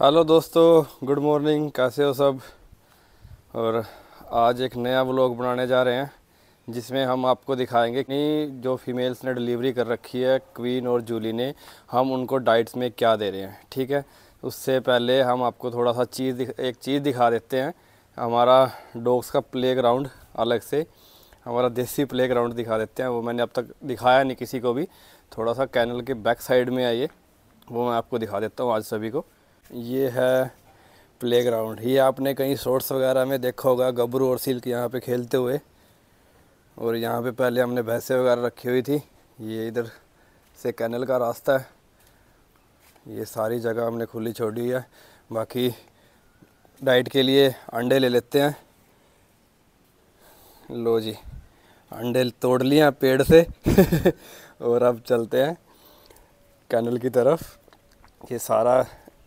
hello दोस्तों good morning कैसे हो सब और आज एक नया व्लॉग बनाने जा रहे हैं जिसमें हम आपको दिखाएंगे कि जो फीमेल्स ने डिलीवरी कर रखी है क्वीन और जूली ने हम उनको डाइट्स में क्या दे रहे हैं ठीक है उससे पहले हम आपको थोड़ा सा चीज़ एक चीज़ दिखा देते हैं हमारा डॉग्स का प्ले ग्राउंड अलग से हमारा देसी प्ले ग्राउंड दिखा देते हैं वो मैंने अब तक दिखाया नहीं किसी को भी थोड़ा सा कैनल के बैक साइड में आइए वो मैं आपको दिखा देता हूँ आज सभी को ये है प्लेग्राउंड ये आपने कहीं शॉर्ट्स वगैरह में देखा होगा गबरू और सिल्क यहाँ पे खेलते हुए और यहाँ पे पहले हमने भैंसें वगैरह रखी हुई थी ये इधर से कैनल का रास्ता है ये सारी जगह हमने खुली छोड़ी है बाकी डाइट के लिए अंडे ले लेते हैं लो जी अंडे तोड़ लिए पेड़ से और अब चलते हैं कैनल की तरफ ये सारा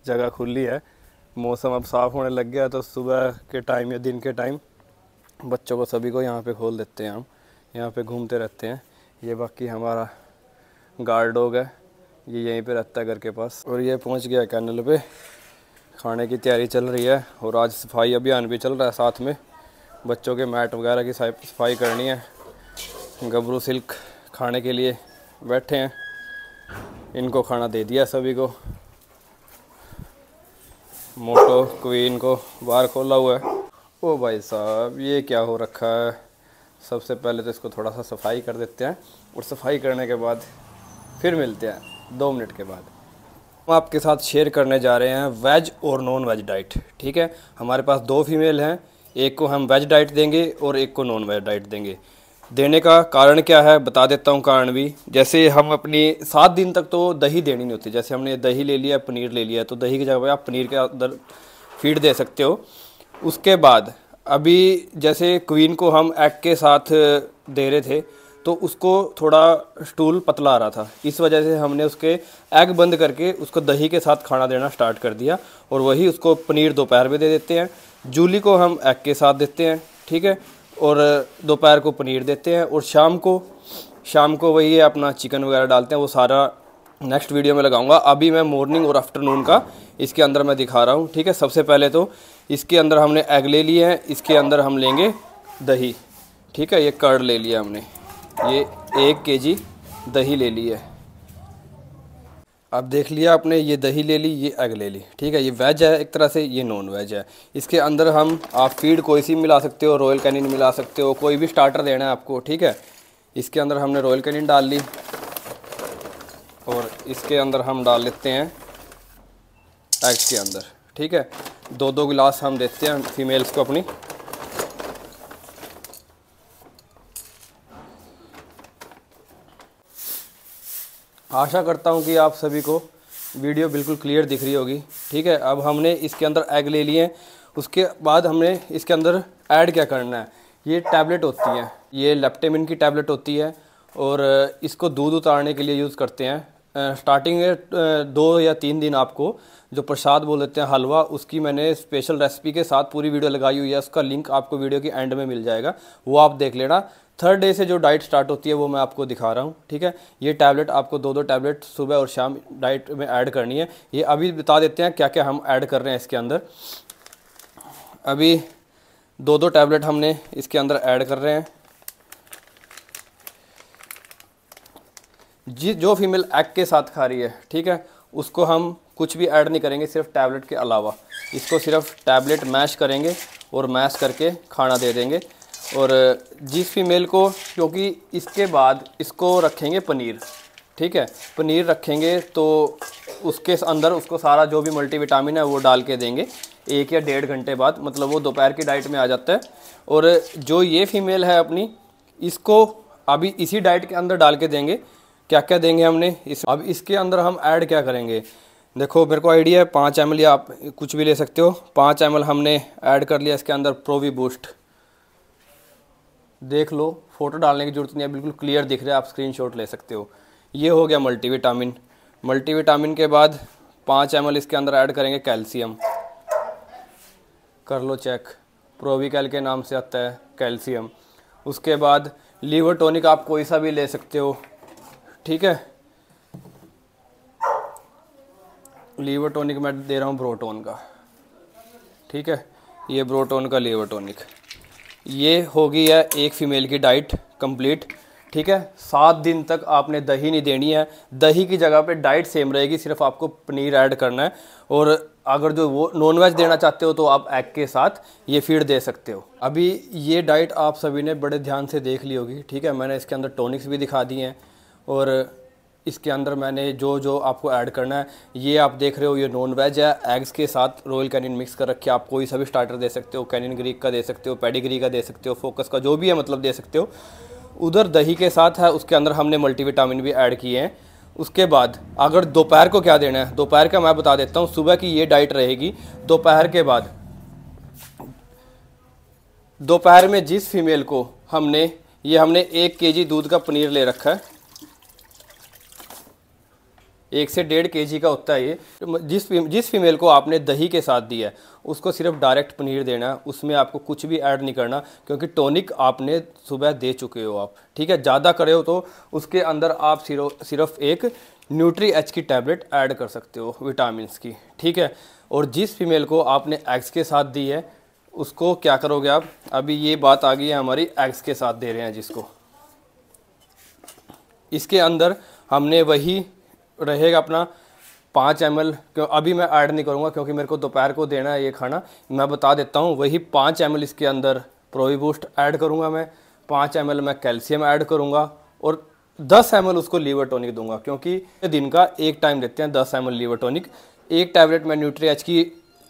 जगह खुली है मौसम अब साफ़ होने लग गया तो सुबह के टाइम या दिन के टाइम बच्चों को सभी को यहाँ पे खोल देते हैं हम यहाँ पे घूमते रहते हैं ये बाकी हमारा गार्ड डॉग है ये यहीं पे रहता है घर के पास और ये पहुँच गया कैनल पे खाने की तैयारी चल रही है और आज सफाई अभियान भी चल रहा है साथ में बच्चों के मैट वगैरह की सफाई करनी है गबरू सिल्क खाने के लिए बैठे हैं इनको खाना दे दिया सभी को मोटो क्वीन को बाहर खोला हुआ है ओ भाई साहब ये क्या हो रखा है सबसे पहले तो इसको थोड़ा सा सफाई कर देते हैं और सफाई करने के बाद फिर मिलते हैं दो मिनट के बाद हम आपके साथ शेयर करने जा रहे हैं वेज और नॉन वेज डाइट ठीक है हमारे पास दो फीमेल हैं एक को हम वेज डाइट देंगे और एक को नॉन वेज डाइट देंगे देने का कारण क्या है बता देता हूँ कारण भी जैसे हम अपनी सात दिन तक तो दही देनी नहीं होती जैसे हमने दही ले लिया पनीर ले लिया तो दही की जगह पर आप पनीर के अंदर फीड दे सकते हो उसके बाद अभी जैसे क्वीन को हम एग के साथ दे रहे थे तो उसको थोड़ा स्टूल पतला आ रहा था इस वजह से हमने उसके एग बंद करके उसको दही के साथ खाना देना स्टार्ट कर दिया और वही उसको पनीर दोपहर में दे देते हैं जूली को हम एग के साथ देते हैं ठीक है और दोपहर को पनीर देते हैं और शाम को शाम को वही है अपना चिकन वगैरह डालते हैं वो सारा नेक्स्ट वीडियो में लगाऊंगा अभी मैं मॉर्निंग और आफ्टरनून का इसके अंदर मैं दिखा रहा हूँ ठीक है सबसे पहले तो इसके अंदर हमने एग ले लिए हैं इसके अंदर हम लेंगे दही ठीक है ये कर्ड ले लिया हमने ये एक के जी दही ले ली है अब देख लिया आपने ये दही ले ली ये एग ले ली ठीक है ये वेज है एक तरह से ये नॉन वेज है इसके अंदर हम आप फीड कोई सी मिला सकते हो रॉयल कैनिन मिला सकते हो कोई भी स्टार्टर देना है आपको ठीक है इसके अंदर हमने रॉयल कैनिन डाल ली और इसके अंदर हम डाल लेते हैं एग्स के अंदर ठीक है दो दो गिलास हम देते हैं फीमेल्स को अपनी आशा करता हूँ कि आप सभी को वीडियो बिल्कुल क्लियर दिख रही होगी ठीक है अब हमने इसके अंदर एग ले लिए उसके बाद हमने इसके अंदर ऐड क्या करना है ये टैबलेट होती है ये लेप्टेमिन की टैबलेट होती है और इसको दूध उतारने के लिए यूज़ करते हैं स्टार्टिंग में दो या तीन दिन आपको जो प्रसाद बोल देते हैं हलवा उसकी मैंने स्पेशल रेसिपी के साथ पूरी वीडियो लगाई हुई है उसका लिंक आपको वीडियो के एंड में मिल जाएगा वो आप देख लेना थर्ड डे से जो डाइट स्टार्ट होती है वो मैं आपको दिखा रहा हूँ ठीक है ये टैबलेट आपको दो दो टैबलेट सुबह और शाम डाइट में ऐड करनी है ये अभी बता देते हैं क्या क्या हम ऐड कर रहे हैं इसके अंदर अभी दो दो टैबलेट हमने इसके अंदर ऐड कर रहे हैं जी जो फीमेल एग के साथ खा रही है ठीक है उसको हम कुछ भी ऐड नहीं करेंगे सिर्फ टैबलेट के अलावा इसको सिर्फ टैबलेट मैश करेंगे और मैश करके खाना दे देंगे और जिस फीमेल को क्योंकि इसके बाद इसको रखेंगे पनीर ठीक है पनीर रखेंगे तो उसके अंदर उसको सारा जो भी मल्टीविटामिन है वो डाल के देंगे एक या डेढ़ घंटे बाद मतलब वो दोपहर की डाइट में आ जाता है और जो ये फीमेल है अपनी इसको अभी इसी डाइट के अंदर डाल के देंगे क्या क्या देंगे हमने इस अब इसके अंदर हम ऐड क्या करेंगे देखो मेरे को आइडिया है पाँच एम आप कुछ भी ले सकते हो पाँच एम हमने ऐड कर लिया इसके अंदर प्रोवी बूस्ट देख लो फ़ोटो डालने की ज़रूरत नहीं है बिल्कुल क्लियर दिख रहा है आप स्क्रीन ले सकते हो ये हो गया मल्टीविटामिन मल्टीविटामिन के बाद पाँच एम इसके अंदर ऐड करेंगे कैल्शियम कर लो चेक प्रोविकैल के नाम से आता है कैल्शियम उसके बाद लीवर टॉनिक आप कोई सा भी ले सकते हो ठीक है लीवर टॉनिक मैं दे रहा हूँ ब्रोटोन का ठीक है ये ब्रोटोन का लीवर टॉनिक ये होगी है एक फ़ीमेल की डाइट कंप्लीट ठीक है सात दिन तक आपने दही नहीं देनी है दही की जगह पे डाइट सेम रहेगी सिर्फ आपको पनीर ऐड करना है और अगर जो वो नॉन वेज देना चाहते हो तो आप एग के साथ ये फीड दे सकते हो अभी ये डाइट आप सभी ने बड़े ध्यान से देख ली होगी ठीक है मैंने इसके अंदर टॉनिक्स भी दिखा दिए हैं और इसके अंदर मैंने जो जो आपको ऐड करना है ये आप देख रहे हो ये नॉन वेज है एग्स के साथ रॉयल कैनिन मिक्स कर रखे आप कोई सभी स्टार्टर दे सकते हो कैनिन ग्रीक का दे सकते हो पेडिग्री का दे सकते हो फोकस का जो भी है मतलब दे सकते हो उधर दही के साथ है उसके अंदर हमने मल्टीविटामिन भी ऐड किए हैं उसके बाद अगर दोपहर को क्या देना है दोपहर का मैं बता देता हूँ सुबह की ये डाइट रहेगी दोपहर के बाद दोपहर में जिस फीमेल को हमने ये हमने एक केजी दूध का पनीर ले रखा है एक से डेढ़ के का होता है ये तो जिस जिस फीमेल को आपने दही के साथ दिया है उसको सिर्फ डायरेक्ट पनीर देना है उसमें आपको कुछ भी ऐड नहीं करना क्योंकि टॉनिक आपने सुबह दे चुके हो आप ठीक है ज़्यादा करे हो तो उसके अंदर आप सिर्फ एक न्यूट्री एच की टैबलेट ऐड कर सकते हो विटामिन की ठीक है और जिस फीमेल को आपने एग्स के साथ दी है उसको क्या करोगे आप अभी ये बात आ गई है हमारी एग्स के साथ दे रहे हैं जिसको इसके अंदर हमने वही रहेगा अपना पाँच एम एल क्यों अभी मैं ऐड नहीं करूँगा क्योंकि मेरे को दोपहर को देना है ये खाना मैं बता देता हूँ वही पाँच एम इसके अंदर प्रोविबूस्ट ऐड करूँगा मैं पाँच एम मैं कैल्शियम ऐड करूँगा और दस एम उसको लीवर टॉनिक दूंगा क्योंकि दिन का एक टाइम देते हैं दस एम लीवर टॉनिक एक टैबलेट मैं न्यूट्री एच की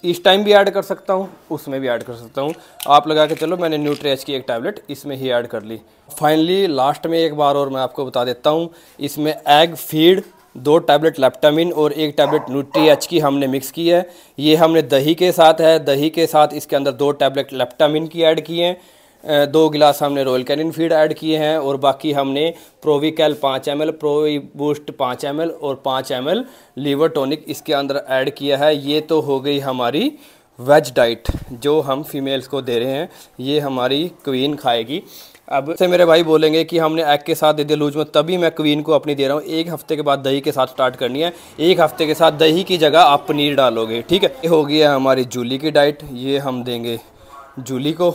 इस टाइम भी ऐड कर सकता हूँ उसमें भी ऐड कर सकता हूँ आप लगा के चलो मैंने न्यूट्री एच की एक टैबलेट इसमें ही ऐड कर ली फाइनली लास्ट में एक बार और मैं आपको बता देता हूँ इसमें एग फीड दो टैबलेट लैप्टामिन और एक टैबलेट न्यूट्री एच की हमने मिक्स की है ये हमने दही के साथ है दही के साथ इसके अंदर दो टैबलेट लैप्टामिन की ऐड किए हैं दो गिलास हमने रॉयल कैनिन फीड ऐड किए हैं और बाकी हमने प्रोविकैल पाँच एम एल प्रोवी बूस्ट पाँच एम एल और पाँच एम एल लीवर टॉनिक इसके अंदर ऐड किया है ये तो हो गई हमारी वेज डाइट जो हम फीमेल्स को दे रहे हैं ये हमारी क्वीन खाएगी अब से मेरे भाई बोलेंगे कि हमने एग के साथ दे दिया लूज में तभी मैं क्वीन को अपनी दे रहा हूँ एक हफ्ते के बाद दही के साथ स्टार्ट करनी है एक हफ्ते के साथ दही की जगह आप पनीर डालोगे ठीक है ये होगी है हमारी जूली की डाइट ये हम देंगे जूली को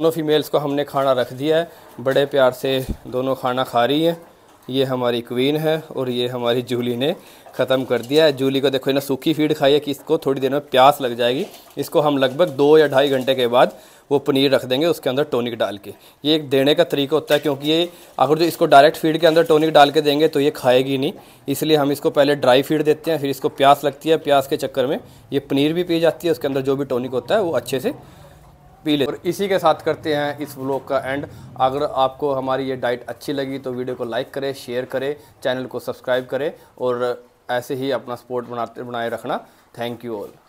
दोनों फीमेल्स को हमने खाना रख दिया है बड़े प्यार से दोनों खाना खा रही हैं ये हमारी क्वीन है और ये हमारी जूली ने ख़त्म कर दिया है जूली को देखो ना सूखी फीड खाई है कि इसको थोड़ी देर में प्यास लग जाएगी इसको हम लगभग दो या ढाई घंटे के बाद वो पनीर रख देंगे उसके अंदर टोनिक डाल के ये एक देने का तरीका होता है क्योंकि ये अगर जो इसको डायरेक्ट फीड के अंदर टोनिक डाल के देंगे तो ये खाएगी नहीं इसलिए हम इसको पहले ड्राई फीड देते हैं फिर इसको प्यास लगती है प्यास के चक्कर में ये पनीर भी पी जाती है उसके अंदर जो भी टोनिक होता है वो अच्छे से पी लें और इसी के साथ करते हैं इस व्लॉग का एंड अगर आपको हमारी ये डाइट अच्छी लगी तो वीडियो को लाइक करें शेयर करें चैनल को सब्सक्राइब करें और ऐसे ही अपना सपोर्ट बनाते बनाए रखना थैंक यू ऑल